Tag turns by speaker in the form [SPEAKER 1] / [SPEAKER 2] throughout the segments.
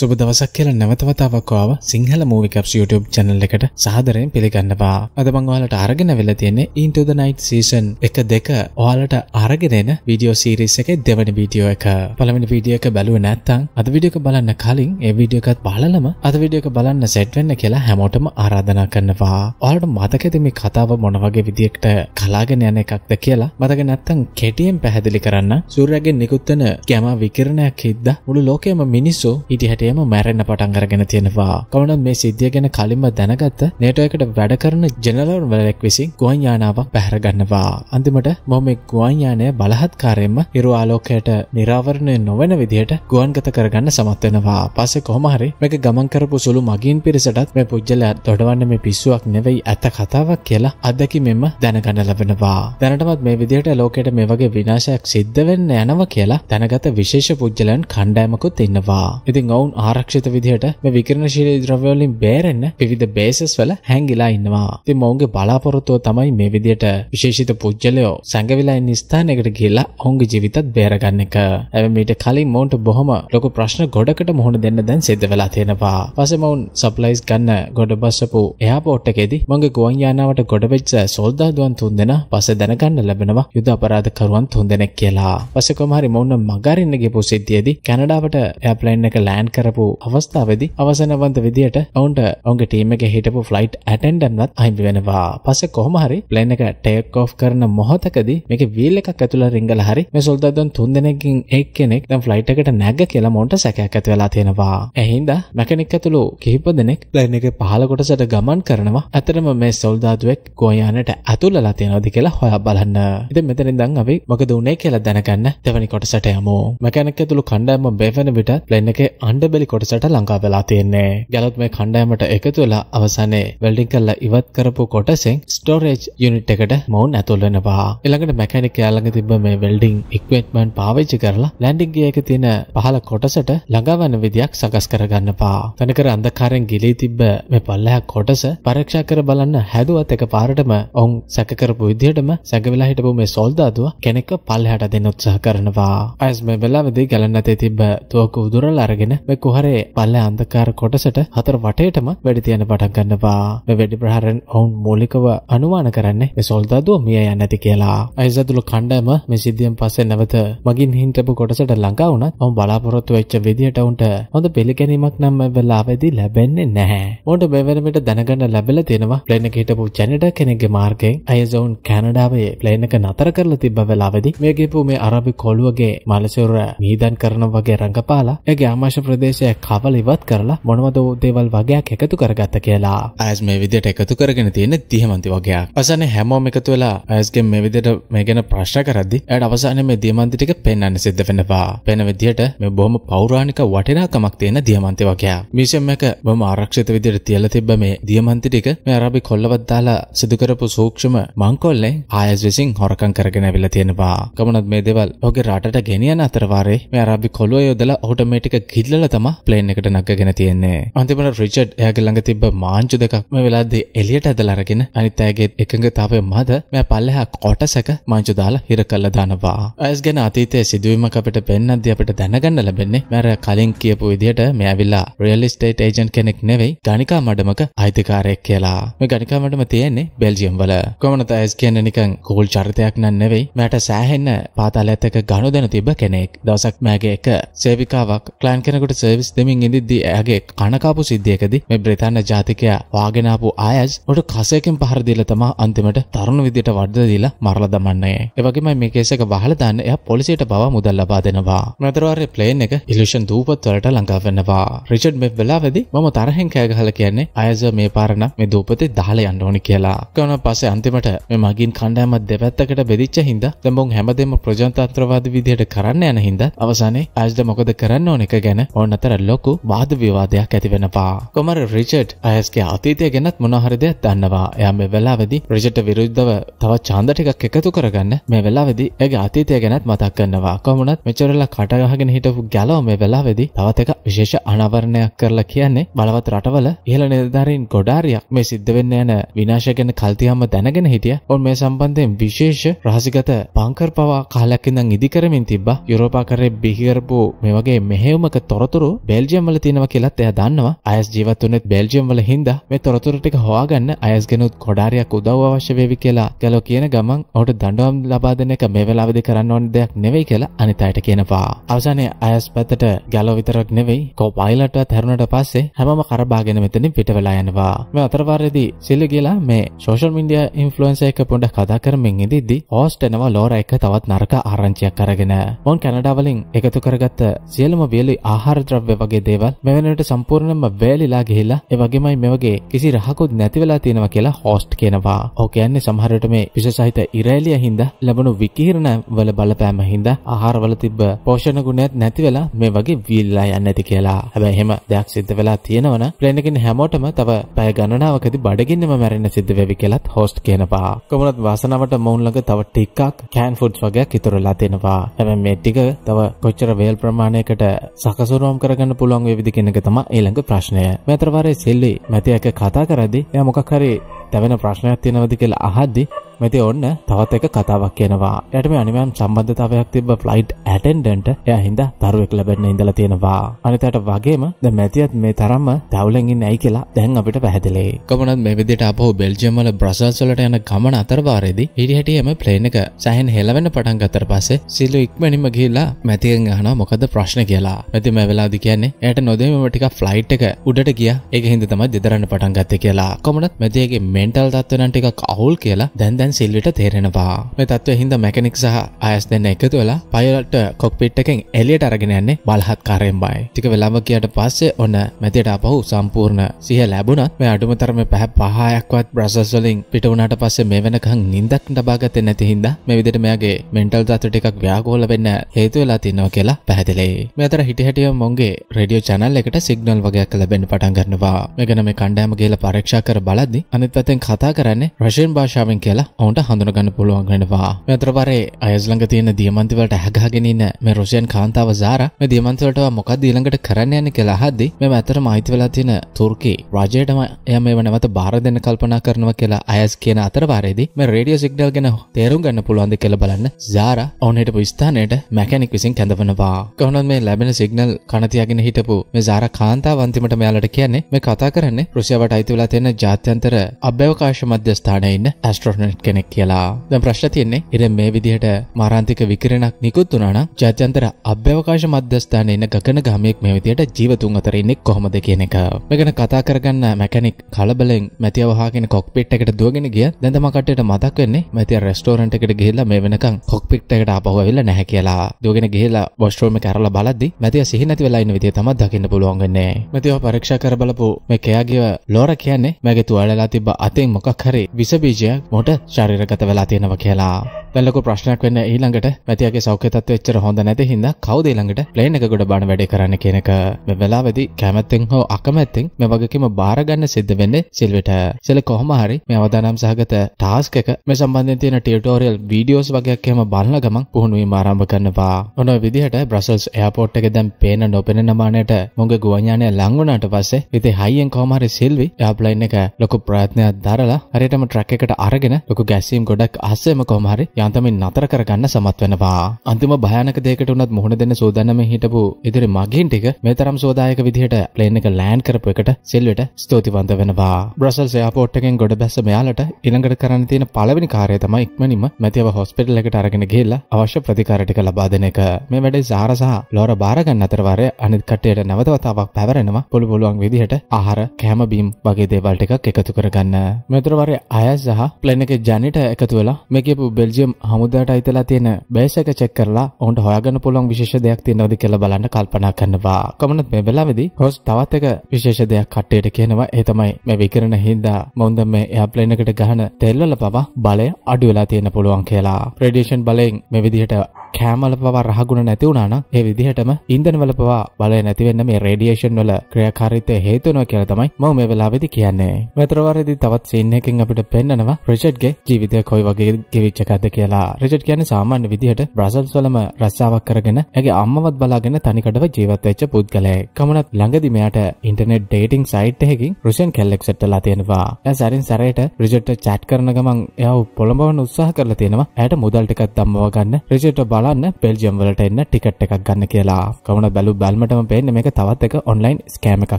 [SPEAKER 1] සුබ දවසක් කියලා නැවත වතාවක් ආව Sinhala movie cups YouTube channel එකට සාදරයෙන් පිළිගන්නවා. අද මම ඔයාලට අරගෙන වෙලා තියෙන්නේ Into the Night season 1 2 ඔයාලට අරගෙන එන video series එකේ දෙවැනි video එක. පළවෙනි video එක බැලුවේ නැත්නම් අද video එක බලන්න කලින් ඒ video එකත් බලලම අද video එක බලන්න set වෙන්න කියලා හැමෝටම ආරාධනා කරනවා. ඔයාලට මතකද මේ කතාව මොන වගේ විදියකට කලාගෙන යන එකක්ද කියලා? මතක නැත්නම් කෙටියෙන් පැහැදිලි කරන්න. සූර්යාගේ නිකුත් වෙන ගැමා විකිරණයක් හිද්දා මුළු ලෝකයම මිනිස්සු හිටියට ශරීරයම මැරෙන්න පටන් අරගෙන තියෙනවා. කොහොමද මේ සිද්ධිය ගැන කලින්ම දැනගත්ත NATO එකට වැඩ කරන ජෙනරල් වලෙක් විසින් ගුවන් යානාවක් පැහැර ගන්නවා. අන්තිමට මොහු මේ ගුවන් යානය බලහත්කාරයෙන්ම හිරු ආලෝකයට නිරාවරණය නොවන විදිහට ගුවන්ගත කරගන්න සමත් වෙනවා. පස්සේ කොහොම හරි මේක ගමන් කරපු සුළු මගීන් පිරිසටත් මේ පුජ්‍යලයා දොඩවන්න මේ පිස්සුවක් නෙවෙයි ඇත්ත කතාවක් කියලා අත්දැකීමෙන්ම දැනගන්න ලැබෙනවා. දැනටමත් මේ විදිහට ලෝකෙට මේ වගේ විනාශයක් සිද්ධ වෙන්න යනවා කියලා දැනගත විශේෂ පුජ්‍යලයන් කණ්ඩායමකුත් ඉන්නවා. ඉතින් ඔවුන් ආරක්ෂිත විදිහට මේ විකිරණශීලී ද්‍රව්‍යවලින් බේරෙන්න විවිධ බේසස් වල හැංගිලා ඉන්නවා. ඉතින් මොවුන්ගේ බලාපොරොත්තුව තමයි මේ විදිහට විශේෂිත පුජ්‍යලයෝ සැඟවිලා ඉන්න ස්ථානයකට ගිහිල්ලා ඔවුන්ගේ ජීවිතත් බේරගන්න එක. හැබැයි මීට කලින් මොවුන්ට බොහොම ලොකු ප්‍රශ්න ගොඩකට මුහුණ දෙන්න දැන් සිද්ධ වෙලා තියෙනවා. පස්සේ මොවුන් සප්ලයිස් ගන්න ගොඩ බස්සපු එයාපෝට් එකේදී මගේ ගුවන් යානාවට ගොඩවෙච්ච සොල්දාදුවන් තුන්දෙනා පස්සේ දැනගන්න ලැබෙනවා යුද අපරාධකරුවන් තුන්දෙනෙක් කියලා. පස්සේ කොහොම හරි මොවුන් මගහරින්න ගියපු සිද්ධියේදී කැනඩාවට එයාප්ලේන් එක ලෑන්ඩ් කර කරපු අවස්ථාවදි අවසනවන්ත විදියට ඔවුන්ට ඔවුන්ගේ ටීම් එක හිටපු ෆ්ලයිට් ඇටෙන්ඩම්ලත් අහිමි වෙනවා. පස්සේ කොහොම හරි ප්ලේන් එක ටේක් ඔෆ් කරන මොහොතකදී මේක වීල් එකක් ඇතුළේ රිංගලා හරි මේ සොල්දාදුන් තුන්දෙනෙක්ගෙන් එක්කෙනෙක් දැන් ෆ්ලයිට් එකට නැග කියලා මොන්ට සැකයක් ඇති වෙලා තියෙනවා. එහින්දා මැකෙනික් ඇතුළු කිහිප දෙනෙක් ප්ලේන් එකේ පහළ කොටසට ගමන් කරනවා. ඇත්තටම මේ සොල්දාදුවෙක් ගෝයානට ඇතුළලා තියෙනවද කියලා හොයා බලන්න. ඉතින් මෙතනින් දැන් අපි මොකද උනේ කියලා දැනගන්න දෙවැනි කොටසට යමු. මැකෙනික් ඇතුළු කණ්ඩායම බෙවෙන විට ප්ලේන් එකේ අnder කලබලි කොටසට ලංකා වෙලා තියෙන්නේ. ගලොත් මේ කණ්ඩායමට එකතු වෙලා අවසානයේ වෙල්ඩින් කරලා ඉවත් කරපු කොටසෙන් ස්ටෝරේජ් යුනිට් එකට මොවුන් ඇතුල් වෙනවා. ඊළඟට මැකැනිකයා ළඟ තිබ්බ මේ වෙල්ඩින් ඉක්විප්මන්ට් පාවිච්චි කරලා ලෑන්ඩින් ගියර් එකේ තියෙන පහළ කොටසට ළඟවන විදියක් සකස් කරගන්න පා. තනිකර අන්ධකාරයෙන් ගිලී තිබ්බ මේ පල්ලෙහා කොටස පරීක්ෂා කර බලන්න හැදුවත් එක පාරටම ඔවුන් සැක කරපු විදිහටම සැක වෙලා හිටපු මේ සොල්දාදුව කෙනෙක්ව පල්ලෙහාට දෙන්න උත්සාහ කරනවා. අයස් මේ වෙලාවේදී ගලන් නැතේ තිබ්බ තුවක්කු උදුරලා අරගෙන මේ කුහරේ පල්ලේ අන්ධකාර කොටසට හතර වටේටම වැඩි තියන්න පටන් ගන්නවා. මේ වෙඩි ප්‍රහාරෙන් ඔවුන් මූලිකව අනුමාන කරන්නේ මේ සොල්දාදුව මිය යන්නේ නැති කියලා. අයිසදුළු කණ්ඩායම මේ සිද්ධියෙන් පස්සේ නැවත මගින් හින්ටපු කොටසට ළඟා වුණත් ඔවුන් බලාපොරොත්තු වෙච්ච විදියට ඔවුන්ට හොඳ පිළිගැනීමක් නම් මේ වෙලාවේදී ලැබෙන්නේ නැහැ. ඔවුන්ට මෙවැනමිට දැනගන්න ලැබිලා තියෙනවා ප්ලේන් එක හිටපු ජැනිටර් කෙනෙක්ගේ මාර්ගයෙන් අයසෝන් කැනඩාවේ ප්ලේන් එක නතර කරලා තිබ්බ වෙලාවේදී මේ ගිහපු මේ අරබි කොළුවගේ මලසිරුර මීදන් කරන වගේ රඟපාලා ඒගේ ආමාශ ප්‍රදේශ ප්‍රදේශයක් කවල ඉවත් කරලා මොනවද දේවල් වගේයක් එකතු කරගත්ත කියලා ඇස් මේ විදියට එකතු කරගෙන තියෙන දියමන්ති වගේයක් අසන හැමෝම එකතු වෙලා ඇස්ගේ මේ විදියට මේ ගැන ප්‍රශ්න කරද්දි ඇයට අවසානයේ මේ දියමන්ති ටික පෙන්වන්න සිද්ධ වෙනවා පෙන විදියට මේ බොහොම පෞරාණික වටිනාකමක් තියෙන දියමන්ති වගේයක් මිෂම් එක බොහොම ආරක්ෂිත විදියට තියලා තිබ්බ මේ දියමන්ති ටික මේ අරබි කොල්ලවත් දාලා සිදු කරපු සූක්ෂම මංකොල්ලේ ආයස් විසින් හොරකම් කරගෙන ඇවිල්ලා තියෙනවා. කමනත් මේ දේවල් ඔහුගේ රටට ගෙනියන අතරවාරේ මේ අරාබි කොළුව යොදලා ඔහුට මේ ටික ගිල්ලලා තම ප්ලේන් එකට නගගෙන තියෙන්නේ අන්තිමට රිචඩ් එයාගේ ළඟ තිබ්බ මාංචු දෙකක්ම වෙලාද්දී එළියට ඇදලා අරගෙන අනිත් අයගේ එකඟතාවය මත මෙයා පල්ලෙහා කොටසක මාංචු දාලා හිර කරලා දානවා අයස් ගැන අතීතයේ සිදුවීමක් අපිට පෙන්වද්දී අපිට දැනගන්න ලැබෙන්නේ මර කලින් කියපු විදිහට මෙයා ඇවිල්ලා රියල් ස්ටේට් ඒජන්ට් කෙනෙක් නෙවෙයි ගණිකා මඩමක අයිතිකාරයෙක් කියලා මේ ගණිකා මඩම තියෙන්නේ බෙල්ජියම් වල කොමනත අයස් කියන්නේ නිකන් කෝල් චරිතයක් නන් නෙවෙයි මට සෑහෙන්න පාතාලයත් එක්ක ගනුදෙනු තිබ්බ කෙනෙක් දවසක් මෑගේ එක සේවිකාවක් ක්ලයින්ට් කෙනෙකුට සර්විස් දෙමින් ඉඳිද්දී ඇගේ කනකාපු සිද්ධියකදී මේ බ්‍රිතාන්‍ය ජාතිකයා වාගෙනාපු අයස් ඔට කසයකින් පහර දීලා තමයි අන්තිමට තරුණ විදියට වඩද දීලා මරලා දමන්නේ. ඒ වගේම මේ කේස් එක වහලා දාන්න එයා පොලිසියට බව මුදල් ලබා දෙනවා. මතරවාරේ ප්ලේන් එක ඉලුෂන් දූපත් වලට ළඟා වෙනවා. රිචඩ් මේ වෙලාවේදී මම තරහෙන් කෑ ගහලා කියන්නේ අයස් මේ පාරණ මේ දූපතේ දහලා යන්න ඕනි කියලා. කන පස්සේ අන්තිමට මේ මගින් කණ්ඩායමක් දෙපැත්තකට බෙදිච්ච හින්දා දැන් හැමදේම ප්‍රජාතන්ත්‍රවාදී විදියට කරන්න යන හින්දා අවසානයේ අයස්ද මොකද කරන්න ඕන එක ගැන ඕන අතර ලොකු වාද විවාදයක් ඇති වෙනවා. කොමර රිචඩ් අයස්ගේ අතීතය ගැනත් මොනහරි දෙයක් දන්නවා. එයා මේ වෙලාවේදී රිචඩ්ට විරුද්ධව තවත් ඡන්ද ටිකක් එකතු කරගන්න මේ වෙලාවේදී එයාගේ අතීතය ගැනත් මතක් කරනවා. කොමුණත් මෙච්චරලා කට ගහගෙන හිටපු ගැලව මේ වෙලාවේදී තවත් එක විශේෂ අනාවරණයක් කරලා කියන්නේ බලවත් රටවල ඉහළ නිලධාරීන් ගොඩාරියක් මේ සිද්ධ වෙන්න යන විනාශය ගැන කල්තිහම්ම දැනගෙන හිටිය. ඔවුන් මේ සම්බන්ධයෙන් විශේෂ රහසිගත බංකර් පවා කාලයක් ඉඳන් ඉදි කරමින් තිබ්බා. යුරෝපා කරේ බිහි කරපු මේ වගේ මෙහෙයුමක තොරතුරු දරුවෝ බෙල්ජියම් වල තියෙනවා කියලත් එයා දන්නවා. අයස් ජීවත් වුනේත් බෙල්ජියම් වල හින්දා මේ තොරතුරු ටික හොයාගන්න අයස් ගෙනුත් කොඩාරියක් උදව් අවශ්‍ය වේවි කියලා ගැලෝ කියන ගමන් ඔහුට දඬුවම් ලබා දෙන එක මේ වෙලාවේදී කරන්න ඕන දෙයක් නෙවෙයි කියලා අනිත් අයට කියනවා. අවසානයේ අයස් පැත්තට ගැලෝ විතරක් නෙවෙයි කොපයිලට්වත් හැරුණට පස්සේ හැමම කරබාගෙන මෙතනින් පිට වෙලා යනවා. මේ අතරවාරයේදී සිල්ලි කියලා මේ සෝෂල් මීඩියා ඉන්ෆ්ලුවෙන්සර් එක පොඩ්ඩක් කතා කරමින් ඉඳිද්දී හොස්ට් වෙනවා ලෝරා එක තවත් නරක ආරංචියක් අරගෙන. මොන් කැනඩා වලින් එකතු කරගත්ත සියලුම වියලි ආහාර ද්‍රව්‍ය වගේ දේවල් මෙවැනිට සම්පූර්ණයෙන්ම වේලිලා ගිහිලා ඒ වගේමයි මෙවගේ කිසි රහකුත් නැති වෙලා තියෙනවා කියලා හොස්ට් කියනවා. ඔහු කියන්නේ සමහර විට මේ විෂ සහිත ඉරාලිය හින්දා ලැබුණු විකිරණ වල බලපෑම හින්දා ආහාරවල තිබ්බ පෝෂණ ගුණයක් නැති වෙලා මේ වගේ වීලලා යන්නේ නැති කියලා. හැබැයි එහෙම දෙයක් සිද්ධ වෙලා තියෙනවනම් ප්ලේන් එකකින් හැමෝටම තව පැය ගණනාවකදී බඩගින්නම මැරෙන්න සිද්ධ වෙවි කියලාත් හොස්ට් කියනවා. කොමුණත් වාසනාවට මොවුන් ළඟ තව ටිකක් කෑන් ෆුඩ්ස් වගේක් ඉතුරුලා තියෙනවා. හැබැයි මේ ටික තව කොච්චර වේල් ප්‍රමාණයකට සකසුරුවම් කර කරගන්න පුළුවන් වේවිද කියන එක තමයි ඊළඟ ප්‍රශ්නය. මෙතරවරේ සෙල්ලි මැතියක කතා කරද්දී එයා මොකක් හරි තැවෙන ප්‍රශ්නයක් තියෙනවද කියලා අහද්දී මෙති ඔන්න තවත් එක කතාවක් කියනවා යට මේ අනිවන් සම්බන්ධතාවයක් තිබ ෆ්ලයිට් ඇටෙන්ඩන්ට එය හින්ද තරුවෙක් ලබෙන්න ඉඳලා තියෙනවා අනිතට වගේම ද මැතියත් මේ තරම්ම දවලෙන්ගින් ඇයි කියලා දැන් අපිට පැහැදිලේ කොමනත් මේ විදිට අපහෝ බෙල්ජියම්වල බ්‍රසල්ස්වලට යන ගමන අතරවාරයේදී හිරිහැටියම ප්ලේන් එක සැහෙන් හෙලවෙන්න පටන් ගත්තට පස්සේ සිල්ලු ඉක්මනින්ම ගිහිල්ලා මැතියෙන් අහනවා මොකද ප්‍රශ්න කියලා මැති මේ වෙලාවේදී කියන්නේ එයාට නොදෙමම ටිකක් ෆ්ලයිට් එක උඩට ගියා ඒක හින්දා තමයි දෙදරන්න පටන් ගත්තේ කියලා කොමනත් මැතියගේ මෙන්ටල් තත්ත්වයන් ටිකක් අහුල් කියලා දැන් දැන් දැන් සිල්විට තේරෙනවා. මේ තත්ත්වය හින්ද මැකනික් සහ අයස් දෙන්න එකතු වෙලා පයිලට් කොක්පිට් එකෙන් එලියට අරගෙන යන්නේ බලහත්කාරයෙන් බයි. ටික වෙලාවක් ගියට පස්සේ ඔන්න මැදට ආපහු සම්පූර්ණ සිහ ලැබුණත් මේ අඩුම තරමේ පැහැ පහයක්වත් බ්‍රසල්ස් වලින් පිට වුණාට පස්සේ මේ වෙනකන් නිින්දක් ලබාගත්තේ නැති හින්දා මේ විදිහට මෙයාගේ මෙන්ටල් තත්ත්ව ටිකක් ව්‍යාකූල වෙන්න හේතු වෙලා තියෙනවා කියලා පැහැදිලි. මේ අතර හිටි හැටියම මොන්ගේ රේඩියෝ channel එකට සිග්නල් වගේක් ලැබෙන්න පටන් ගන්නවා. මේ ගැන මේ කණ්ඩායම ගිහලා පරීක්ෂා කර බලද්දී අනිත් පැත්තෙන් කතා කරන්නේ රෂියන් භාෂාවෙන් කියලා ඔවුන්ට හඳුනගන්න පුළුවන් වෙනවා. මේ අතරේ අයස්ලඟ තියෙන දියමන්ති වලට ඇහගහගෙන ඉන්න මේ රුසියන් කාන්තාව සාරා මේ දියමන්ති වලට මොකක්ද ඊළඟට කරන්න යන්නේ කියලා අහද්දී මේ ඇතරම අයිති වෙලා තියෙන තුර්කි රජයටම එය මේව නැවත බාර දෙන්න කල්පනා කරනවා කියලා අයස් කියන අතරවාරයේදී මේ රේඩියෝ සිග්නල් ගැන තේරුම් ගන්න පුළුවන්ද කියලා බලන්න සාරා ඔවුන් හිටපු ස්ථානයට මැකැනික් විසින් කැඳවනවා. කොහොමද මේ ලැබෙන සිග්නල් කනතියගෙන හිටපු මේ සාරා කාන්තාව අන්තිමට මෙයාලට කියන්නේ මේ කතා කරන්නේ රුසියාවට අයිති වෙලා තියෙන ජාත්‍යන්තර අභ්‍යවකාශ මධ්‍යස්ථානයේ ඉන්න ඇස්ට්‍රොනට් කෙනෙක් කියලා. දැන් ප්‍රශ්න තියෙන්නේ ඉතින් මේ විදිහට මාරාන්තික විකිරණක් නිකුත් වුණා නම් ජාත්‍යන්තර අභ්‍යවකාශ මධ්‍යස්ථානයේ ඉන්න ගගන ගාමියෙක් මේ විදිහට ජීවතුන් අතර ඉන්නේ කොහොමද කියන එක. මේ ගැන කතා කරගන්න මැකැනික් කලබලෙන් මැතිව වහගෙන කොක්පිට් එකට දුවගෙන ගිය. දැන් තම කට්ටියට මතක් වෙන්නේ මැතිව රෙස්ටෝරන්ට් එකට ගිහිල්ලා මේ වෙනකන් කොක්පිට් එකට ආපහු ඇවිල්ලා නැහැ කියලා. දුවගෙන ගිහිල්ලා වොෂ්රූම් එක ඇරලා බලද්දි මැතිව සිහි නැති වෙලා ඉන්න විදිය තමයි දකින්න පුළුවන් වෙන්නේ. මැතිව පරීක්ෂා කර බලපු මේ කයාගේ ලෝර කියන්නේ මගේ තුවාලලා තිබ්බ අතෙන් මොකක් හරි විස බීජයක් මොට චරිරගත වෙලා තියෙනව කියලා දැන් ලොකු ප්‍රශ්නයක් වෙන්න ඊළඟට මැතියාගේ සෞඛ්‍ය තත්ත්වය එච්චර හොඳ නැති හින්දා කවුද ඊළඟට ප්ලේන් එක ගොඩ බාන වැඩේ කරන්න කියන එක මේ වෙලාවේදී කැමැත්තෙන් හෝ අකමැත්තෙන් මේ වගකීම බාර ගන්න සිද්ධ වෙන්නේ සිල්විට. සෙල කොහොම හරි මේ අවදානම් සහගත ටාස්ක් එක මේ සම්බන්ධයෙන් තියෙන ටියුටෝරියල් වීඩියෝස් වගේක් එහෙම බලන ගමන් පුහුණුවීම ආරම්භ කරනවා. ඔන විදිහට බ්‍රසල්ස් එයාපෝට් එක දැන් පේන නොපෙනෙන ප්‍රමාණයට මොගේ ගුවඥානය ලං වුණාට පස්සේ ඉතින් හයියෙන් කොහොම හරි සිල්වි එයාප්ලයින් එක ලොකු ප්‍රයත්නයක් දරලා හරියටම ට්‍රක් එකට අරගෙන ලොකු ගැස්සීම් ගොඩක් අස්සෙම කොහොම හරි යාන්තමින් නතර කරගන්න සමත් වෙනවා. අන්තිම භයානක දෙයකට උනත් මුහුණ දෙන්න සූදානම් හිටපු ඉදිරි මගින් ටික මේ තරම් සෝදායක විදිහට ප්ලේන් එක ලෑන්ඩ් කරපු එකට සිල්වට ස්තුතිවන්ත වෙනවා. බ්‍රසල්ස් එයාපෝට් එකෙන් ගොඩ බැස්ස මෙයාලට ඊළඟට කරන්න තියෙන පළවෙනි කාර්යය තමයි ඉක්මනින්ම මැතිව හොස්පිටල් එකට අරගෙන ගිහිල්ලා අවශ්‍ය ප්‍රතිකාර ටික ලබා දෙන එක. මේ වැඩේ සාර සහ ලෝර බාර ගන්න අතර වාරය අනිත් කට්ටියට නැවත වතාවක් පැවරෙනවා පුළු පුළුවන් විදිහට ආහාර කෑම බීම් වගේ දේවල් ටිකක් එකතු කරගන්න. මෙතර වාරය අයස් සහ ප්ලේන් එකේ ජැනිටර් එකතු වෙලා මේ කියපු බෙල්ජියම් හමුදාට අයිතලා තියෙන බේසක චෙක් කරලා ඔවුන්ට හොයාගන්න පුළුවන් විශේෂ දෙයක් තියෙනවද කියලා බලන්න කල්පනා කරනවා. කොමනත් මේ වෙලාවේදී හොස් තවත් එක විශේෂ දෙයක් කට්ටියට කියනවා. ඒ තමයි මේ විකිරණ හින්දා මොන්ද මේ එයාප්ලේන් එකට ගහන තෙල් වල පවා බලය අඩු වෙලා තියෙන පුළුවන් කියලා. රේඩියේෂන් බලයෙන් මේ විදිහට කෑමල පවා රහගුණ නැති වුණා නම් ඒ විදිහටම ඉන්ධනවල පවා බලය නැති වෙන්න මේ රේඩියේෂන් වල ක්‍රියාකාරීත්වය හේතු වෙනවා කියලා තමයි මම මේ වෙලාවේදී කියන්නේ. මෙතරවරදී තවත් සීන් එකකින් අපිට පෙන්නනවා රිචඩ්ගේ ජීවිතය කොයි වගේ ගෙවිච්ච එකක්ද කියලා. රිචඩ් කියන්නේ සාමාන්‍ය විදිහට බ්‍රසල්ස් වලම රස්සාවක් කරගෙන ඇගේ අම්මවත් බලාගෙන තනිකඩව ජීවත් වෙච්ච පුද්ගලයෙක්. කමුණත් ළඟදි මෙයාට ඉන්ටර්නෙට් ඩේටින් සයිට් එකකින් රුසියන් කෙල්ලෙක් සෙට් වෙලා තියෙනවා. එයා සරින් සරේට රිචඩ්ට chat කරන ගමන් එයා පොළඹවන්න උත්සාහ කරලා තියෙනවා. ඇයට මුදල් ටිකක් දම්මව ගන්න රිචඩ්ට බලන්න බෙල්ජියම් වලට එන්න ටිකට් එකක් ගන්න කියලා. කමුණ බැලු බැල්මටම පේන්නේ මේක තවත් එක ඔන්ලයින් ස්කෑම් එකක්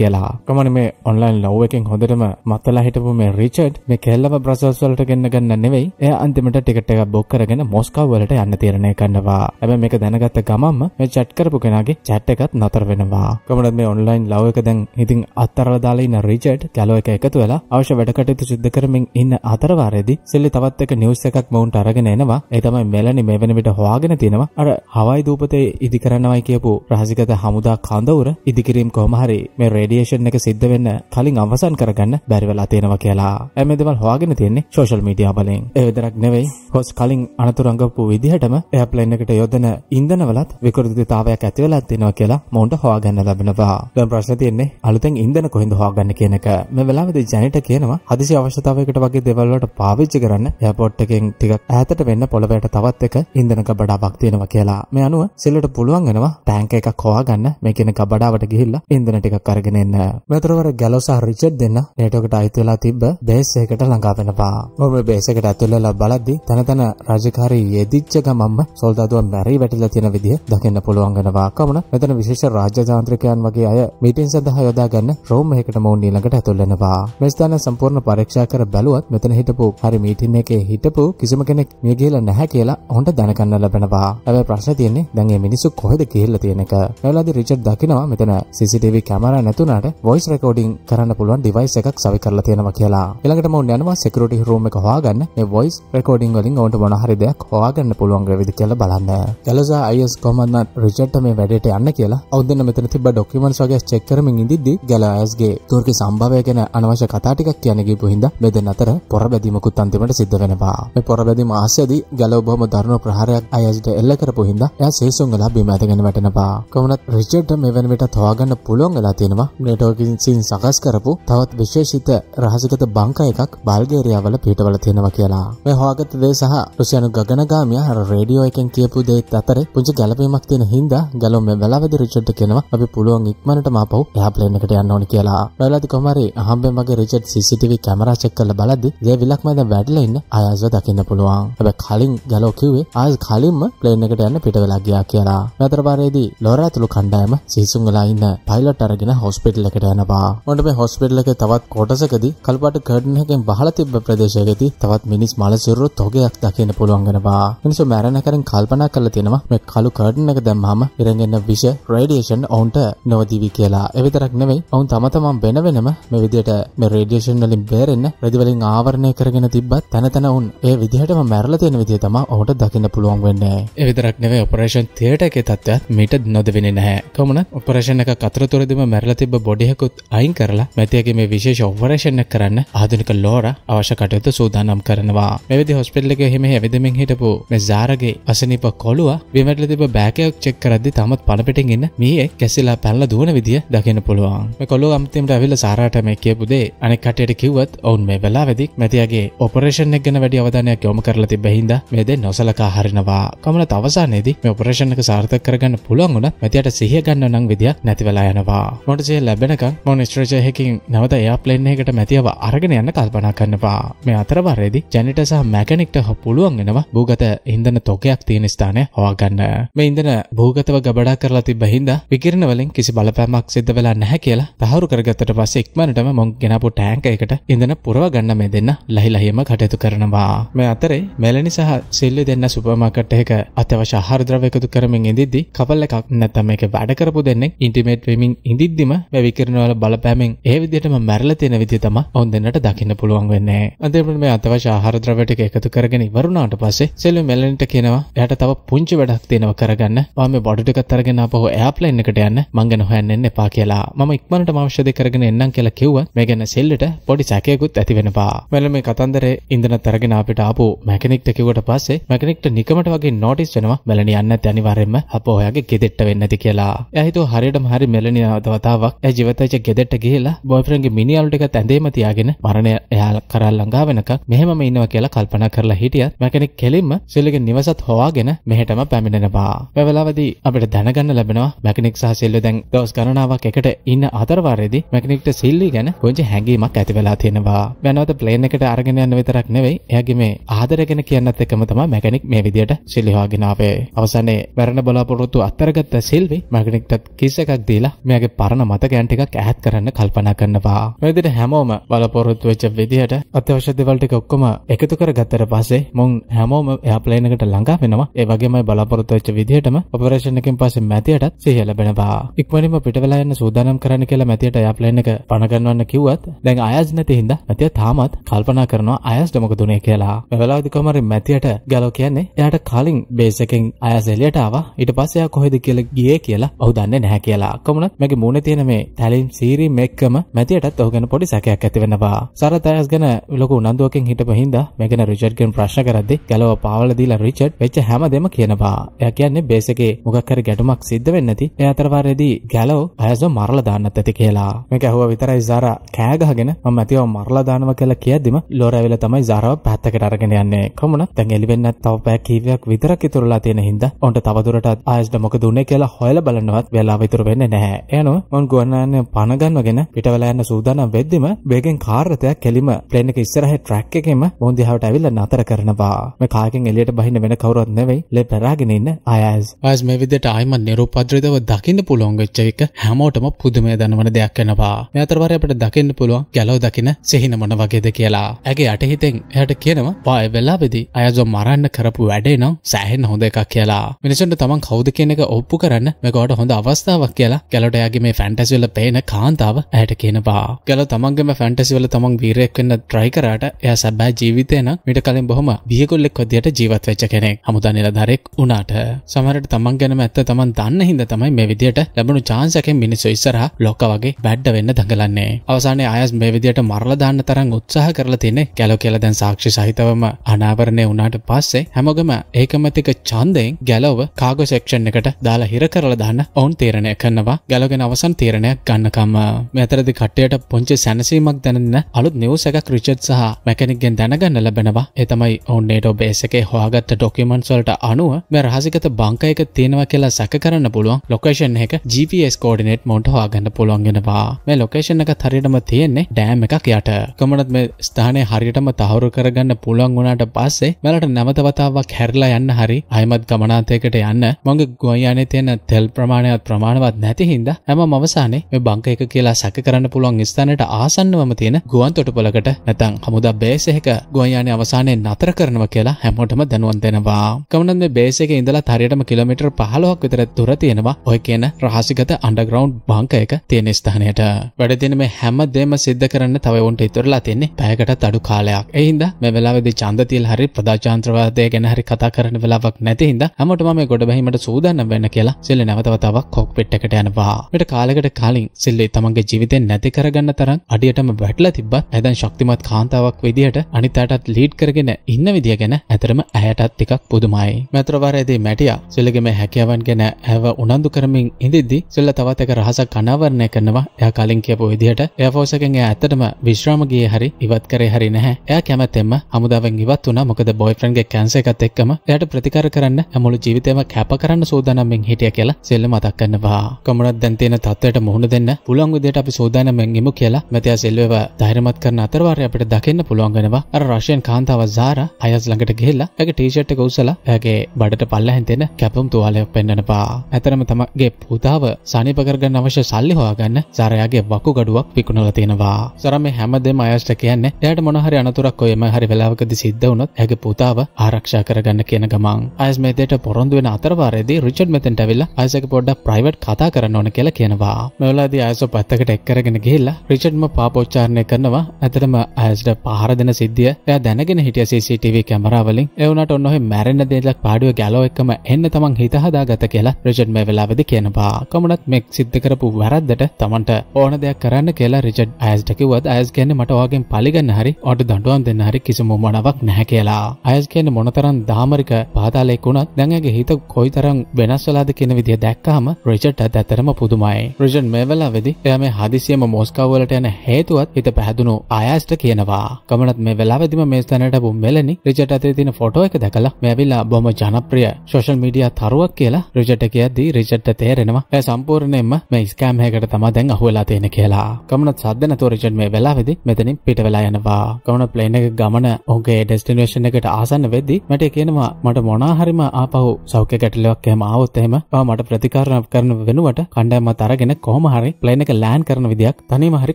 [SPEAKER 1] කියලා. කමුණ මේ ඔන්ලයින් ලව් එකෙන් හොඳටම මතලා හිටපු මේ රිචඩ් මේ කෙල්ලව බ්‍රසල්ස් වලට ගෙන්න ගන්න නෙවෙයි. එයා අන්තිමට ටිකට් එකක් බොක් කරගෙන මොස්කව් වලට යන්න තීරණය කරනවා. හැබැයි මේක දැනගත්ත ගමන්ම මේ chat කරපු කෙනාගේ chat එකත් නතර වෙනවා. කොහොමද මේ online love එක දැන් ඉතින් අත්තරලා දාලා ඉන්න රිචඩ් ගැලෝ එක එකතු වෙලා අවශ්‍ය වැඩ කටයුතු සිදු කරමින් ඉන්න අතරවාරයේදී සිල්ලි තවත් එක නිවුස් එකක් මවුන්ට අරගෙන එනවා. ඒ තමයි මෙලනි මේ වෙනවිට හොයාගෙන තිනවා. අර හවයි දූපතේ ඉදි කරනවයි කියපු රහසිගත හමුදා කඳවුර ඉදිකිරීම කොහොම හරි මේ රේඩියේෂන් එක සිද්ධ වෙන්න කලින් අවසන් කරගන්න බැරි වෙලා තියෙනවා කියලා. එමේ දේවල් හොයාගෙන තියෙන්නේ සෝෂල් මීඩියා වලින්. ඒ විතරක් නෙවෙයි. හොස් කලින් අනතුරංගපු විදිහටම එයාප්ලේන් එකට යොදන ඉන්ධනවලත් විකෘතිතාවයක් ඇති වෙලා තියෙනවා කියලා මොවුන්ට හොයාගන්න ලැබෙනවා. දැන් ප්‍රශ්නේ තියෙන්නේ අලුතෙන් ඉන්ධන කොහෙන්ද හොයාගන්න කියන එක. මේ වෙලාවේදී ජැනිට කියනවා හදිසි අවශ්‍යතාවයකට වගේ දේවල් වලට පාවිච්චි කරන්න එයාපෝට් එකෙන් ටිකක් ඈතට වෙන්න පොළොවට තවත් එක ඉන්ධන ගබඩාවක් තියෙනවා කියලා. මේ අනුව සෙල්ලට පුළුවන් වෙනවා ටැංක එකක් හොයාගන්න මේ කියන ගබඩාවට ගිහිල්ලා ඉන්ධන ටිකක් අරගෙන එන්න. මෙතරවර ගැලෝස රිචඩ් දෙන්න නේටෝකට අයිති වෙලා තිබ්බ බේස් එකට ළඟා වෙනවා. මොම බේස් එකට ඇතුළේ බලද්දි තන තන රාජකාරී යෙදිච්ච ගමන්ම සොල්දාදුව මැරී වැටිලා තියෙන විදිය දකින්න පුළුවන් වෙනවා කමන මෙතන විශේෂ රාජ්‍යතාන්ත්‍රිකයන් වගේ අය මීටින් සඳහා යොදා ගන්න රෝම් එකකට මොවුන් ඊළඟට ඇතුල් වෙනවා මේ ස්ථාන සම්පූර්ණ පරීක්ෂා කර බැලුවත් මෙතන හිටපු හරි මීටින් එකේ හිටපු කිසිම කෙනෙක් මිය ගිහලා නැහැ කියලා ඔවුන්ට දැනගන්න ලැබෙනවා හැබැයි ප්‍රශ්නේ තියෙන්නේ දැන් මේ මිනිස්සු කොහෙද ගිහිල්ලා තියෙන එක. නැවලාදී රිචඩ් දකිනවා මෙතන CCTV කැමරා නැතුණාට වොයිස් රෙකෝඩින් කරන්න පුළුවන් ඩිවයිස් එකක් සවි කරලා තියෙනවා කියලා. ඊළඟට මොවුන් යනවා security room එක හොයාගන්න. මේ වොයිස් රෙකෝඩින් වලින් ඔවුන්ට මොන හරි දෙයක් හොයාගන්න පුළුවන් වෙවිද කියලා බලන්න. කැලසා අයිස් කොහොමදත් රිචඩ්ට මේ වැඩට යන්න කියලා අවුදන්න මෙතන තිබ්බ ඩොකියුමන්ට්ස් වගේ චෙක් කරමින් ඉඳිද්දි ගැලා අයිස්ගේ තුර්කි සම්භවය ගැන අනවශ්‍ය කතා ටිකක් කියන ගිහපු හින්දා මේ දෙන්න අතර පොර බැදීමකුත් අන්තිමට සිද්ධ වෙනවා. මේ පොර බැදීම ආසෙදී ගැලෝ බොහොම දරුණු ප්‍රහාරයක් අයිස්ට එල්ල කරපු හින්දා එයා සේසුංගලා බිම ඇදගෙන වැටෙනවා. කොහොමවත් රිචඩ්ට මේ වෙන විට හොයාගන්න පුළුවන් වෙලා තියෙනවා. නේටෝකින්සින් සකස් කරපු තවත් විශේෂිත රහසිගත බංක එකක් බල්ගේරියාවල පිටවල තියෙනවා කියලා. මේ හොයාගත්ත දේ සහ රුසියානු ගගනගාමියා අර රේඩියෝ එකෙන් කියපු දේත් අතරේ පුංචි ගැළපීමක් තියෙන හින්දා ගලෝ මේ වෙලාවේදී රිචඩ්ට කියනවා අපි පුළුවන් ඉක්මනටම ආපහු එහා ප්ලේන් එකට යන්න ඕනේ කියලා. වෙලාවදී කොහමරි අහම්බෙන් වගේ රිචඩ් CCTV කැමරා චෙක් කරලා බලද්දී ජේ විලක්ම දැන් වැටිලා ඉන්න අයස්ව දකින්න පුළුවන්. හැබැයි කලින් ගලෝ කිව්වේ අයස් කලින්ම ප්ලේන් එකට යන්න පිට වෙලා ගියා කියලා. අතර පාරේදී ලොර ඇතුළු කණ්ඩායම සිසුන් වෙලා ඉන්න පයිලට් අරගෙන හොස්පිටල් එකට යනවා. මොකද මේ හොස්පිටල් එකේ තවත් කොටසකදී කල්පාට කර්ඩන් එකෙන් බහලා තිබ්බ ප්‍රදේශයකදී තවත් මිනිස් මලසිරුරු තොගයක් දකින්න වෙන්න පුළුවන් වෙනවා. මිනිස්සු මැරෙන කලින් කල්පනා කරලා තියෙනවා මේ කළු කර්ටන් එක දැම්මම ඉරෙන් විෂ රේඩියේෂන් ඔවුන්ට නොදීවි කියලා. ඒ විතරක් නෙවෙයි ඔවුන් තම තමන් වෙන වෙනම මේ විදිහට මේ රේඩියේෂන් වලින් බේරෙන්න රෙදි වලින් ආවරණය කරගෙන තිබ්බත් තන තන ඔවුන් ඒ විදිහටම මැරලා තියෙන විදිහ තමයි ඔහුට දකින්න පුළුවන් වෙන්නේ. ඒ විතරක් නෙවෙයි ඔපරේෂන් තියටර් එකේ තත්ත්වයක් මීට නොදෙවෙන්නේ නැහැ. කොමුණත් ඔපරේෂන් එක අතරතුරදිම මැරලා තිබ්බ බොඩියකුත් අයින් කරලා මැතියගේ මේ විශේෂ ඔපරේෂන් එක කරන්න ආධුනික ලෝරා අවශ්‍ය කටයුතු සූදානම් කරනවා. මේ විදිහ හොස්පිටල් එකේ හිම මේ ඇවිදමෙන් හිටපු ජාරගේ අසනිප කොළුව විමටල තිබ බෑකයක් චෙක් කරදදි තමත් පලපෙටෙන් එන්න මිය කැසිලා පැල්ල දුවන විදිිය දකින පුළුවන් කොළු අම්තිමට ඇවිල සාරට මේ කියපුදේ අනෙ කටයට කිවත් ඔවුන් මේ වෙලා වෙදි මැතිගේ ඔපරේෂණ ගැන වැඩි අවධානයක් යොම කරල තිබැහිද මෙද නොසලකා හරිනවා කමල තවසානේද මේ ඔපරේෂණක සාර්ථ කරගන්න පුළුවන් වුණ මැතියට සිහගන්න නං විදිිය නැතිවලා යනවා මොටසේ ලැබෙනක මොන ස්ට්‍රජයහකින් නවත එයා ප්ලෙන්න්නේකට මැතිව අරගෙන යන්න කල්පනා කන්නවා මේ අතරවාරේදි ජැනිට සහ මැකනෙක්ට හොපුල පුළුවන් වෙනවා භූගත ඉන්ධන තොගයක් තියෙන ස්ථානය හොයාගන්න. මේ ඉන්ධන භූගතව ගබඩා කරලා තිබ්බ හින්දා විකිරණ වලින් කිසි බලපෑමක් සිද්ධ වෙලා නැහැ කියලා තහවුරු කරගත්තට පස්සේ ඉක්මනටම මොන් ගෙනාපු ටෑංක එකට ඉන්ධන පුරව ගන්න මේ දෙන්න ලහිලහියම කටයුතු කරනවා. මේ අතරේ මෙලනි සහ සිල්ලි දෙන්න සුපර් මාකට් එකක අත්‍යවශ්‍ය ආහාර ද්‍රව්‍ය එකතු කරමින් ඉඳිද්දි කපල් එකක් නැත්නම් මේක වැඩ කරපු දෙන්නෙක් ඉන්ටිමේට් වෙමින් ඉඳිද්දිම මේ විකිරණ වල බලපෑමෙන් ඒ විදිහටම මැරලා තියෙන විදිහ තමයි ඔවුන් දෙන්නට දකින්න පුළුවන් වෙන්නේ. අන්තිමට මේ අත්‍යවශ්‍ය ආහාර ද්‍රව්‍ය ටික එකතු කරගෙන ඉවර මරුණාට පස්සේ සෙල්ලු මෙලනිට කියනවා එයාට තව පුංචි වැඩක් තියෙනවා කරගන්න. ඔයා මේ බඩු ටිකත් අරගෙන ආපහු එයාප්ලේන් එකට යන්න. මං ගැන හොයන්න එන්න එපා කියලා. මම ඉක්මනට අවශ්‍ය දේ කරගෙන එන්නම් කියලා කිව්වත් මේ ගැන සෙල්ලට පොඩි සැකයකුත් ඇති වෙනවා. මෙල මේ කතන්දරේ ඉන්ධන අරගෙන අපිට ආපු මැකෙනික්ට කිව්වට පස්සේ මැකෙනික්ට නිකමට වගේ නෝටිස් වෙනවා මෙලනි යන්න ඇති අනිවාර්යෙන්ම අපෝ ඔයාගේ ගෙදෙට්ට වෙන්න ඇති කියලා. එයා හිතුවා හරියටම හරි මෙලනි වතාවක් එයා ජීවිතයේ ගෙදෙට්ට ගිහිලා බොයෆ්‍රෙන්ඩ්ගේ මිනිහලු ටිකත් ඇඳේම තියාගෙන මරණය එයා කරා ළඟා වෙනකන් මෙහෙමම ඉන්නවා කියලා කල්පනා කරලා හිටියත් මැකෙනෙක් කෙලින්ම සිල්ලුගේ නිවසත් හොයාගෙන මෙහෙටම පැමිණෙනවා. මේ වෙලාවේදී අපිට දැනගන්න ලැබෙනවා මැකෙනෙක් සහ සිල්ලු දැන් දවස් ගණනාවක් එකට ඉන්න අතරවාරයේදී මැකෙනෙක්ට සිල්ලි ගැන පුංචි හැඟීමක් ඇති වෙලා තියෙනවා. යනවත ප්ලේන් එකට අරගෙන යන්න විතරක් නෙවෙයි එයාගේ මේ ආදරය ගැන කියන්නත් එක්කම තමයි මැකෙනෙක් මේ විදියට සිල්ලි හොයාගෙන ආවේ. අවසානයේ මරණ බලාපොරොත්තු අත්තරගත්ත සිල්වි මැකෙනෙක්ටත් කිස් එකක් දීලා මෙයාගේ පරණ මතකයන් ටිකක් ඈත් කරන්න කල්පනා කරනවා. මේ විදිහට හැමෝම බලාපොරොත්තු වෙච්ච විදිහට අත්‍යවශ්‍ය දේවල් ටික ඔක්කොම එකතු කරගත්තට පස්සේ මොන් ඔවුන් හැමෝම එයාපලේනකට ලඟා වෙනවා ඒවගේම බලාපොරොත්තුවච්ච විදිහටම ඔපරේෂණකින් පස්සේ මැතියටත් සිහිය ලැබෙනවා ඉක්මනින්ම පිටවෙලා යන්න සූදානම් කරන්න කියලා මැතියට එයාපලේන එක පණ ගන්නවන්න කිව්වත් දැන් අයස් නැති හින්දා මැතිය තාමත් කල්පනා කරනවා අයස්ට මොකද උනේ කියලා වෙලාවදි කොහමරි මැතියට ගැලෝ කියන්නේ එයාට කලින් බේස් එකෙන් අයස් එළියට ආවා ඊට පස්සේ එයා කොහෙද කියලා ගියේ කියලා ඔහු දන්නේ නැහැ කියලා කොමුණත් මගේ මූණේ තියෙන මේ තැලීම් සීරීම් එක්කම මැතියටත් ඔහු ගැන පොඩි සැකයක් ඇති වෙනවා සරත් අයස් ගැන ලොකු උනන්දුවකින් හිටපු හින්දා මම ගැන රිචඩ්ගෙන් ප්‍රශ්න කරා වැරදි ගැලව පාවල දීලා රිචඩ් වෙච්ච හැමදෙම කියනවා. එයා කියන්නේ බේස් එකේ මොකක් හරි ගැටුමක් සිද්ධ වෙන්නේ නැති. ඒ අතරවාරයේදී ගැලව අයසෝ මරලා දාන්නත් ඇති කියලා. මේක ඇහුවා විතරයි සාරා කෑ ගහගෙන මම ඇතිව මරලා දානවා කියලා කියද්දිම ලෝරා වෙලා තමයි සාරාව පැත්තකට අරගෙන යන්නේ. කොමුණ දැන් එළිවෙන්නත් තව පැය කීපයක් විතරක් ඉතුරුලා තියෙන හින්දා ඔන්ට තවදුරටත් ආයස්ට මොකද උනේ කියලා හොයලා බලන්නවත් වෙලාව ඉතුරු වෙන්නේ නැහැ. එනෝ මම ගුවන්නාන්නේ පණ ගන්නවගෙන පිටවලා යන සූදානම් වෙද්දිම වේගෙන් කාර්යතයක් කෙලිම ප්ලේන් එක ඉස්සරහේ ට්‍රැක් එකෙම මොන් දිහාවට ඇවිල්ලා නතර කරනවා. මේ කායකෙන් එළියට බහින්න වෙන කවුරුවත් නෙවෙයි. ලේ පැරාගෙන ඉන්න අයස්. අයස් මේ විදිහට ආයිම නිරුපද්‍රිතව දකින්න පුළුවන් වෙච්ච එක හැමෝටම පුදුමය දනවන දෙයක් වෙනවා. මේ අතරවාරේ අපිට දකින්න පුළුවන් ගැලව දකින සිහින මොන වගේද කියලා. ඇගේ යටහිතෙන් එයාට කියනවා පාය වෙලාවෙදී අයසෝ මරන්න කරපු වැඩේ නම් සෑහෙන්න හොඳ එකක් කියලා. මිනිසුන්ට තමන් කවුද කියන එක ඔප්පු කරන්න මේකට හොඳ අවස්ථාවක් කියලා ගැලට එයාගේ මේ ෆැන්ටසි වල පේන කාන්තාව ඇයට කියනවා. ගැල තමන්ගේම ෆැන්ටසි වල තමන් වීරයෙක් වෙන්න try කරාට එයා සැබෑ ජීවිතේ නම් මීට කලින් බොහොම දියකොල්ලෙක් වදියට ජීවත් වෙච්ච කෙනෙක් හමුදා නිලධාරෙක් වුණාට සමහරට තමන් ගැනම ඇත්ත තමන් දන්න හින්ද තමයි මේ විදියට ලැබුණු chance එකෙන් මිනිස්සු ඉස්සරහා ලොක්ක වගේ බැඩ වෙන්න දඟලන්නේ අවසානයේ ආයස් මේ විදියට මරලා දාන්න තරම් උත්සාහ කරලා තින්නේ ගැලෝ කියලා දැන් සාක්ෂි සහිතවම අනාවරණය වුණාට පස්සේ හැමෝගම ඒකමතික ඡන්දයෙන් ගැලව කාගෝ සෙක්ෂන් එකට දාලා හිර කරලා දාන්න ඔවුන් තීරණය කරනවා ගැලෝගෙන අවසන් තීරණයක් ගන්නකම මෙතරදි කට්ටයට පොංචි සැනසීමක් දැනන්න අලුත් නිවසක ක්‍රිචට් සහ මැකෙනෙක්ගෙන් දැනගන්න ලැබෙනවා එතමයි ඔවුන් ඔන්නේට බේසකේ හොගත්ත ඩොක්කමන්ස්වලට අනුව මෙ රහසිකත බංකයක තියෙනව කියලා සැක කරන්න පුළුවන් ලොකේෂන් එක GPS කෝඩිනෙට් මොට හාගන්න පුළුවන්ගෙනවා මේ ලොකේෂන් එක හරියටම තියෙන්නේ ඩෑම් එකක් යට කොමනත් මේ ස්ථානය හරියටම තහවුරු කරගන්න පුළුවන් වුණාට පස්සේ මලට නැවතවතාවක් හැරලා යන්න හරි අයමත් ගමනාතයකට යන්න මගේ ගොයනේ තියෙන තෙල් ප්‍රමාණයත් ප්‍රමාණවත් නැති හින්දා හැම අවසානේ මේ බංක එක කියලා සැක කරන්න පුළුවන් ස්ථානයට ආසන්නවම තියෙන ගුවන් තොටුපළකට නැතන් හමුදා බේසෙහක ගොයනේ අවසානයේ නතර කර කරනවා කියලා හැමෝටම දැනුවන් දෙනවා. ගමනන් මේ බේස් එකේ ඉඳලා හරියටම කිලෝමීටර් 15ක් විතර දුර තියෙනවා ඔය කියන රහසිගත අන්ඩර්ග්‍රවුන්ඩ් බංක එක තියෙන ස්ථානයට. වැඩ තියෙන මේ හැම දෙම සිද්ධ කරන්න තව උන්ට ඉතුරුලා තියෙන්නේ පැයකටත් අඩු කාලයක්. ඒ හින්දා මේ වෙලාවේදී ඡන්ද තියලා හරි ප්‍රජාතන්ත්‍රවාදය ගැන හරි කතා කරන්න වෙලාවක් නැති හින්දා හැමෝටම මේ ගොඩ බැහිමට සූදානම් වෙන්න කියලා සිල්ලි නැවත වතාවක් කොක්පිට් එකට යනවා. මෙට කාලෙකට කලින් සිල්ලි තමන්ගේ ජීවිතේ නැති කරගන්න තරම් අඩියටම වැටලා තිබ්බත් ඇදන් ශක්තිමත් කාන්තාවක් විදිහට අනිත් අයටත් ලීඩ් කරගෙන ඉන්න විදිිය ගැන ඇතරම ඇයටත් එකක් පුදුමයි. මැතරවරයේදී මැටිය සිල්ලගම හැකියවන් ගැන ඇව උනන්දු කරමින් ඉදිද්දි සිල්ල තවත්තක රහස කනාවරණය කරනවා එය කලින් කියපු විදිහට එයෆෝසකෙන් එය ඇත්තටම විශ්‍රාමගිය හරි ඉවත් කරේ හරි නැහැ එය කැමැත්තෙම හමුදාවෙන් ඉවත් වුණා මොකද බොයිෆ්‍රන්ඩ්ගේ කැන්සර් එකත් එක්කම එයට ප්‍රතිකාර කරන්න මුළු ජීවිතේම කැප කරන්න සූදානම්ෙන් හිටිය කියලා සිල්ල මතක් කරනවා. කොමරත් දැන් තියෙන තත්ත්වයට මුහුණ දෙන්න පුළුවන් විදිහට අපි සූදානම්ෙන් ඉමු කියලා මැතියා සිල්වව ධෛර්යමත් කරන අතරවාරය අපිට දකින්න පුළුවන් වෙනවා අර රෂියන් කාන්තාව සාරා අයස් ළඟට ගෙල්ලා ඇගේ ටීෂර්ට් එක උස්සලා ඇගේ බඩට පල්ලෙන් දෙන කැපුම් තුවාලයක් පෙන්වනවා. ඇතරම තමගේ පුතාව සනීප කරගන්න අවශ්‍ය සල්ලි හොයාගන්න සාරයාගේ වකු ගඩුවක් විකුණලා තියෙනවා. සාරා මේ හැමදේම අයස්ට කියන්නේ එයාට මොන හරි අනතුරක් කොයිම හරි වෙලාවකදී සිද්ධ වුණොත් ඇගේ පුතාව ආරක්ෂා කරගන්න කියන ගමන් අයස් මේ දෙයට පොරොන්දු වෙන අතරවාරයේදී රිචඩ් මෙතෙන්ට ඇවිල්ලා අයස්ගේ පොඩ්ඩක් ප්‍රයිවට් කතා කරන්න ඕන කියලා කියනවා. මේ වෙලාවේදී අයස් පැත්තකට එක් කරගෙන ගිහිල්ලා රිචඩ්ම පාපෝච්චාරණය කරනවා. ඇතරම අයස්ට පහර දෙන සිද්ධිය එයා දැනගෙන හිටිය CCTV වගේ කැමරාවලින් එවනට ඔන්නොහ මැරෙන්න්න දේලක් පාඩුව ගැලෝ එක්ම එන්න තමන් හිතහදා ගත කියලා රජඩ් මේ වෙලාවෙදි කියනවා කමනත් මෙක් සිද්ධ කරපු වැරද්දට තමන්ට ඕන දෙයක් කරන්න කියලා රිජඩ් අයස්ටකිවත් අයස් කියන්න මටවාගෙන් පලිගන්න හරි ඔට දඩුවන් දෙන්න හරි කිසිම මනවක් නැහැ කියලා අයස් කියන්න මොනතරන් දාමරික පාතාලෙක් වුණත් දැඟගේ හිත කොයිතරම් වෙනස්වලාද කියන විදිහ දැක්කාම රජට් ඇතරම පුදුමයි රජන් මේ වෙලා වෙදි එයම හදිසියම මෝස්කවලට යන හේතුවත් හිත පැහැදුණු අයස්ට කියනවා කමනත් මේ වෙලා වෙදිම මේ ස්තැනට පුම් මෙලනි රිජට ඇතේ තින ෆොටෝ එක දැකලා මෙවිල්ලා බොම ජනප්‍රිය ශෝෂල් මීඩියා තරුවක් කියලා රිජට කියද්දී රිජට තේරෙනවා ඇ සම්පූර්ණයෙන්ම මේ ස්කෑම් එකකට තමයි දැන් අහුවෙලා තියෙන්නේ කියලා. ගමනත් සද්ද නැතුව රිජට් මේ වෙලාවේදී මෙතනින් පිට වෙලා යනවා. ගමන ප්ලේන් එක ගමන ඔහුගේ ඩෙස්ටිනේෂන් එකට ආසන්න වෙද්දී මට කියනවා මට මොනා හරිම ආපහු සෞඛ්‍ය ගැටලුවක් එහෙම ආවොත් එහෙම පව මට ප්‍රතිකාර කරන වෙනුවට කණ්ඩායමත් අරගෙන කොහොම හරි ප්ලේන් එක ලෑන්ඩ් කරන විදියක් තනියම හරි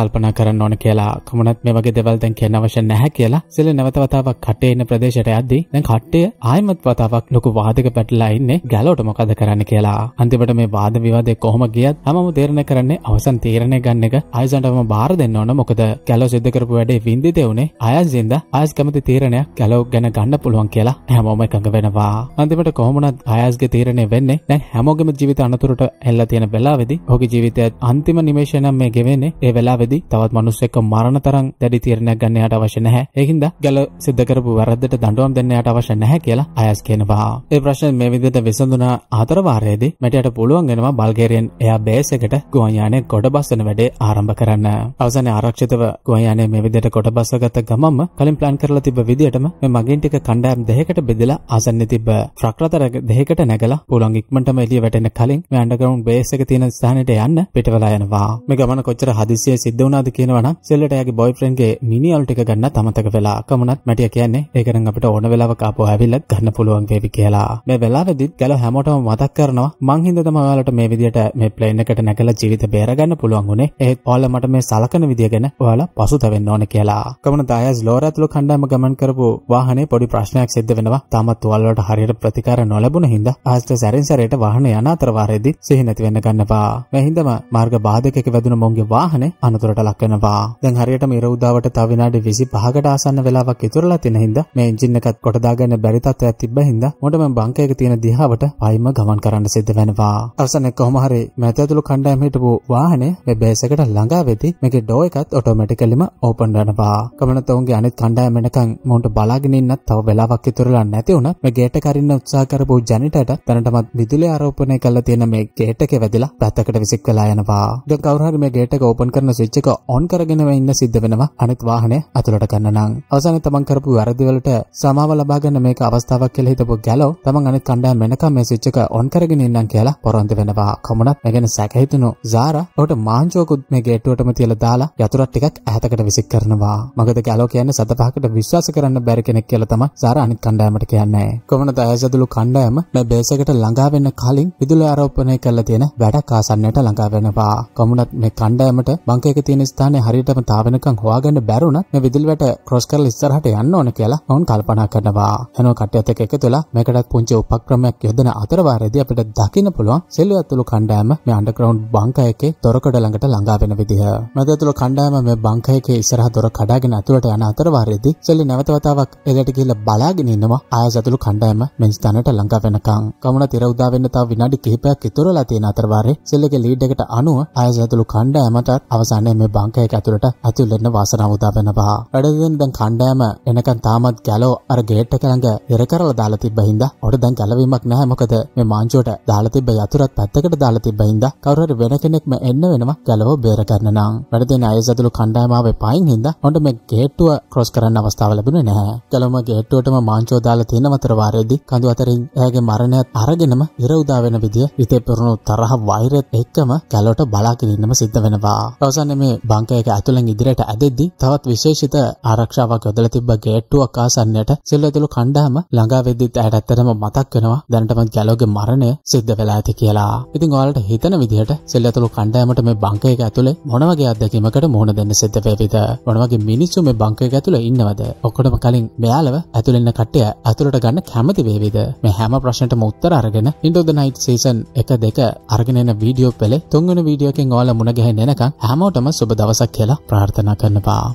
[SPEAKER 1] කල්පනා කරන්න ඕන කියලා. කමනත් මේ වගේ දේවල් දැන් කියන්න අවශ්‍ය නැහැ කියලා සිල නැවත වතාවක් කටේ ඉන්න ප්‍රදේශයට යද්දී දැන් කට්ටිය ආයමත් වතාවක් ලොකු වාදක පැටලලා ඉන්නේ ගැලෝට මොකද කරන්න කියලා. අන්තිමට මේ වාද විවාදේ කොහොම ගියත් හැමෝම තීරණය කරන්නේ අවසන් තීරණය ගන්න එක අයසන්ටම බාර දෙන්න ඕන මොකද ගැලෝ සිද්ධ කරපු වැඩේ වින්දිතේ උනේ අයස්ෙන්ද අයස් කැමති තීරණයක් ගැලෝ ගැන ගන්න පුළුවන් කියලා හැමෝම එකඟ වෙනවා. අන්තිමට කොහොමනත් අයස්ගේ තීරණය වෙන්නේ දැන් හැමෝගෙම ජීවිත අනතුරට ඇල්ලා තියෙන වෙලාවේදී ඔහුගේ ජීවිතය අන්තිම නිමේෂය නම් මේ ගෙවෙන්නේ. ඒ වෙලාවේදී තවත් මිනිස්සෙක්ව මරණ තරම් දැඩි තීරණයක් ගන්න යාට අවශ්‍ය නැහැ. ඒකින්ද ගැලෝ සිද්ධ කරපු වැරද්ද විදිහට දඬුවම් දෙන්න යාට අවශ්‍ය නැහැ කියලා අයස් කියනවා. ඒ ප්‍රශ්න මේ විදිහට විසඳුන හතර වාරයේදී මැටියට පුළුවන් වෙනවා බල්ගේරියන් එයා බේස් එකට ගුවන් යානය ගොඩබස්සන වැඩේ ආරම්භ කරන්න. අවසානයේ ආරක්ෂිතව ගුවන් යානය මේ විදිහට ගොඩබස්සගත ගමන්ම කලින් ප්ලෑන් කරලා තිබ්බ විදිහටම මේ මගෙන් ටික කණ්ඩායම් දෙකකට බෙදලා ආසන්නේ තිබ්බ ෆ්‍රක් රතර දෙකකට නැගලා පුළුවන් ඉක්මනටම එළිය වැටෙන්න කලින් මේ අන්ඩර්ග්‍රවුන්ඩ් බේස් එක තියෙන ස්ථානෙට යන්න පිටවලා යනවා. මේ ගමන කොච්චර හදිසියෙන් සිද්ධ වුණාද කියනවනම් සෙල්ලට එයාගේ බොයිෆ්‍රෙන්ඩ්ගේ මිනියල් ටික ගන්න තමතක වෙලා කමනත් මැටියා කියන්නේ ඒක නම් අපිට ඕන වෙලාවක ආපහු ඇවිල්ලා ගන්න පුළුවන් වේවි කියලා. මේ වෙලාවෙදිත් ගැල හැමෝටම මතක් කරනවා මං හින්දා තමයි ඔයාලට මේ විදියට මේ ප්ලේන් එකට නැගලා ජීවිත බේරගන්න පුළුවන් උනේ. ඒත් ඔයාලා මට මේ සලකන විදිය ගැන ඔයාලා පසුතැවෙන්න ඕන කියලා. කමන දායස් ලෝරාතුළු කණ්ඩායම ගමන් කරපු වාහනේ පොඩි ප්‍රශ්නයක් සිද්ධ වෙනවා. තාමත් ඔයාලා වලට හරියට ප්‍රතිකාර නොලැබුණ හින්දා ආස්ත සැරින් සැරේට වාහන යන අතර වාරයේදී සිහි නැති වෙන්න ගන්නවා. මේ හින්දාම මාර්ග බාධකයක වැදුණු මොන්ගේ වාහනේ අනතුරට ලක් වෙනවා. දැන් හරියටම ඉර උදාවට තව විනාඩි 25කට ආසන්න වෙලාවක් ඉතුරුලා තියෙන හින්දා මේ එන්ජින් එකත් කොට දාගන්න බැරි තත්ත්වයක් තිබ්බ හින්දා මට මම බංක එක තියෙන දිහාවට පයින්ම ගමන් කරන්න සිද්ධ වෙනවා. අවසන් එක කොහොම හරි මෑත ඇතුළු කණ්ඩායම හිටපු වාහනේ මේ බේස් එකට ළඟා වෙදී මේකේ ඩෝ එකත් ඔටෝමැටිකලිම ඕපන් වෙනවා. කමනත ඔවුන්ගේ අනිත් කණ්ඩායම එනකන් මොන්ට බලාගෙන ඉන්නත් තව වෙලාවක් ඉතුරුලා නැති වුණා. මේ ගේට් එක අරින්න උත්සාහ කරපු ජනිටට දැනටමත් විදුලි ආරෝපණය කරලා තියෙන මේ ගේට් එකේ වැදිලා පැත්තකට විසික් වෙලා යනවා. දැන් කවුරු හරි මේ ගේට් එක ඕපන් කරන ස්විච් එක ඔන් කරගෙන ඉන්න සිද්ධ වෙනවා. අනිත් වාහනේ අතුලට ගන්න නම්. අවසානයේ තමන් කරපු වැරදි වලට කණ්ඩායමට සමාව ලබා ගන්න මේක අවස්ථාවක් කියලා හිතපු ගැලෝ තමන් අනිත් කණ්ඩායම වෙනකම් මේ ස්විච් එක ඔන් කරගෙන ඉන්නම් කියලා පොරොන්දු වෙනවා. කොමුණත් මේ ගැන සැක හිතුණු සාරා ඔහුට මාංචෝකුත් මේ ගේට්ටුවටම තියලා දාලා යතුරක් ටිකක් ඈතකට විසික් කරනවා. මොකද ගැලෝ කියන්නේ සත පහකට විශ්වාස කරන්න බැරි කෙනෙක් කියලා තමයි සාරා අනිත් කණ්ඩායමට කියන්නේ. කොමුණත් ඇසදුළු කණ්ඩායම මේ බේස් එකට ළඟා වෙන්න කලින් විදුලි ආරෝපණය කරලා තියෙන වැඩක් ආසන්නයට ළඟා වෙනවා. කොමුණත් මේ කණ්ඩායමට බංක එක තියෙන ස්ථානයේ හරියටම තාවෙනකන් හොයාගන්න බැරුණා. මේ විදුලි වැට ක්‍රොස් කරලා ඉස්සරහට යන්න ඕන කියලා ඔවුන් කල්පනා කරනවා. එනෝ කට්ටියත් එක්ක එකතුලා මේකටත් පුංචි උපක්‍රමයක් යොදන අතරවාරයේදී අපිට දකින්න පුළුවන් සෙල්ලු ඇතුළු කණ්ඩායම මේ අන්ඩර්ග්‍රවුන්ඩ් බංකය එකේ දොරකඩ ළඟට ළඟා වෙන විදිහ. මැද ඇතුළු කණ්ඩායම මේ බංකය එකේ ඉස්සරහ දොර කඩාගෙන ඇතුළට යන අතරවාරයේදී සෙල්ලු නැවත වතාවක් එළියට ගිහිල්ලා බලාගෙන ඉන්නවා ආයස ඇතුළු කණ්ඩායම මේ ස්ථානයට ළඟා වෙනකන්. කමුණ තිර උදා වෙන්න තව විනාඩි කිහිපයක් ඉතුරුලා තියෙන අතරවාරේ සෙල්ලුගේ ලීඩ් එකට අනුව ආයස ඇතුළු කණ්ඩායමටත් අවසානයේ මේ බංකය එක ඇතුළට ඇතුල් වෙන්න වාසනාව උදා වෙනවා. වැඩදෙන් දැන් කණ්ඩායම එනකන් තාමත් කැලෝ අර ගේට් එක ළඟ වෙර කරලා දාලා තිබ්බ හින්දා ඔට දැන් ගැලවීමක් නැහැ මොකද මේ මාංචුවට දාලා තිබ්බ යතුරත් පැත්තකට දාලා තිබ්බ හින්දා කවුරු හරි වෙන කෙනෙක්ම එන්න වෙනවා ගැලෝ බේර ගන්න නම් වැඩ දෙන අය සතුළු කණ්ඩායමාවේ පයින් හින්දා ඔන්න මේ ගේට්ටුව ක්‍රොස් කරන්න අවස්ථාව ලැබුණේ නැහැ ගැලෝම ගේට්ටුවටම මාංචුව දාලා තියෙන අතර වාරයේදී කඳු අතරින් එයාගේ මරණයත් අරගෙනම ඉර උදා වෙන විදිය හිතේ පුරුණු තරහ වෛරයත් එක්කම කැලොට බලාකිරීමම සිද්ධ වෙනවා. අවසන් මේ බංකයක ඇතුළෙන් ඉදිරියට ඇදෙද්දී තවත් විශේෂිත ආරක්ෂාවක් යොදලා තිබ්බ ගේට්ටුවක් ආස ආසන්නයට සෙල්ලතුළු කණ්ඩාම ළඟා වෙද්දිත් ඇයට ඇත්තටම මතක් වෙනවා දැනටමත් ගැලෝගේ මරණය සිද්ධ වෙලා ඇති කියලා. ඉතින් ඔයාලට හිතන විදිහට සෙල්ලතුළු කණ්ඩායමට මේ බංක එක ඇතුලේ මොන වගේ අත්දැකීමකට මුහුණ දෙන්න සිද්ධ වේවිද? මොන වගේ මිනිස්සු මේ බංක එක ඇතුලේ ඉන්නවද? ඔක්කොටම කලින් මෙයාලව ඇතුලේ ඉන්න කට්ටිය ඇතුලට ගන්න කැමති වේවිද? මේ හැම ප්‍රශ්නටම උත්තර අරගෙන Into the Night Season 1 2 අරගෙන එන වීඩියෝ පෙළේ තුන්වෙනි වීඩියෝ එකෙන් ඔයාලා මුණ ගැහෙන්න එනකන් හැමෝටම සුබ දවසක් කියලා ප්‍රාර්ථනා කරනවා.